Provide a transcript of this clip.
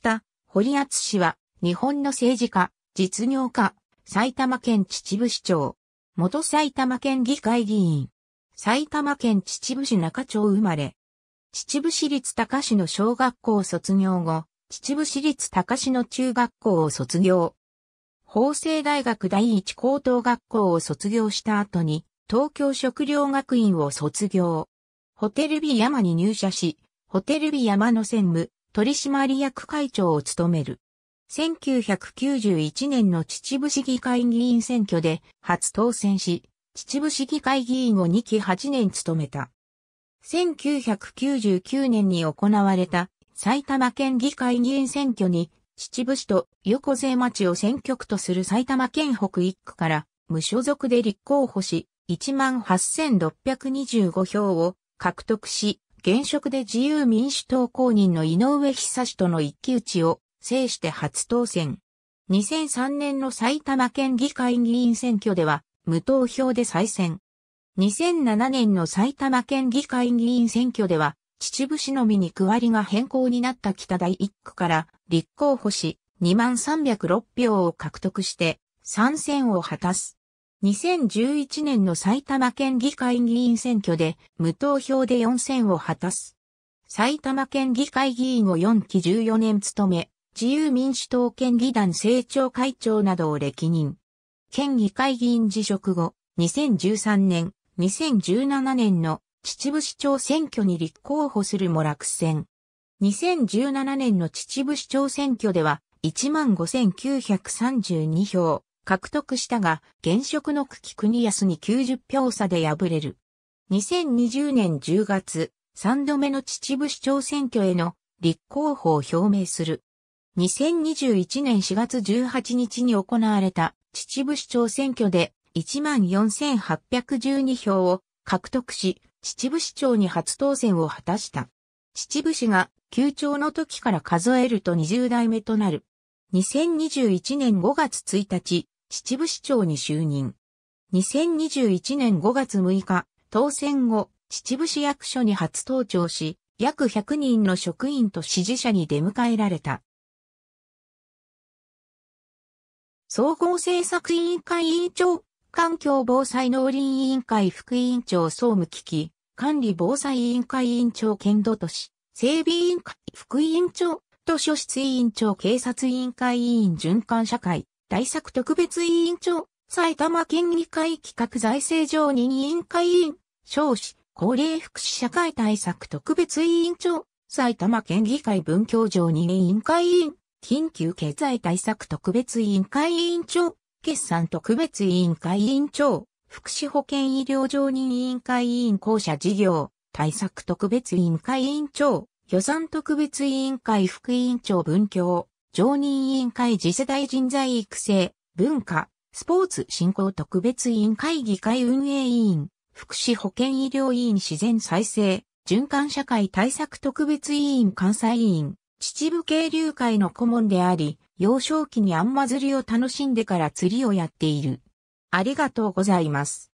た堀厚氏は、日本の政治家、実業家、埼玉県秩父市長、元埼玉県議会議員、埼玉県秩父市中町生まれ、秩父市立高市の小学校を卒業後、秩父市立高市の中学校を卒業。法政大学第一高等学校を卒業した後に、東京食料学院を卒業。ホテルビ山に入社し、ホテルビ山の専務、取締役会長を務める。1991年の秩父市議会議員選挙で初当選し、秩父市議会議員を2期8年務めた。1999年に行われた埼玉県議会議員選挙に秩父市と横瀬町を選挙区とする埼玉県北1区から無所属で立候補し、18,625票を獲得し、現職で自由民主党公認の井上久志との一騎打ちを制して初当選。2003年の埼玉県議会議員選挙では無投票で再選。2007年の埼玉県議会議員選挙では秩父市のみに区割りが変更になった北大一区から立候補し2306票を獲得して参戦を果たす。2011年の埼玉県議会議員選挙で無投票で4選を果たす。埼玉県議会議員を4期14年務め、自由民主党県議団政調会長などを歴任。県議会議員辞職後、2013年、2017年の秩父市長選挙に立候補するも落選。2017年の秩父市長選挙では15,932票、獲得したが、現職の久喜国安に90票差で敗れる。2020年10月、3度目の秩父市長選挙への立候補を表明する。2021年4月18日に行われた秩父市長選挙で14,812票を獲得し、秩父市長に初当選を果たした。秩父市が旧長の時から数えると20代目となる。2021年5月1日、秩父市長に就任。2021年5月6日、当選後、秩父市役所に初登庁し、約100人の職員と支持者に出迎えられた。総合政策委員会委員長、環境防災農林委員会副委員長総務危機、管理防災委員会委員長県土都市、整備委員会副委員長、図書室委員長警察委員会委員循環社会、大作特別委員長、埼玉県議会企画財政常任委員会委員、少子、高齢福祉社会対策特別委員長、埼玉県議会文教常任委員会委員、緊急経済対策特別委員会委員長、決算特別委員会委員長、福祉保健医療常任委員会委員公社事業、対策特別委員会委員長、予算特別委員会副委員長文教、常任委員会次世代人材育成、文化、スポーツ振興特別委員会議会運営委員、福祉保健医療委員自然再生、循環社会対策特別委員関西委員、秩父渓流会の顧問であり、幼少期にあんま釣りを楽しんでから釣りをやっている。ありがとうございます。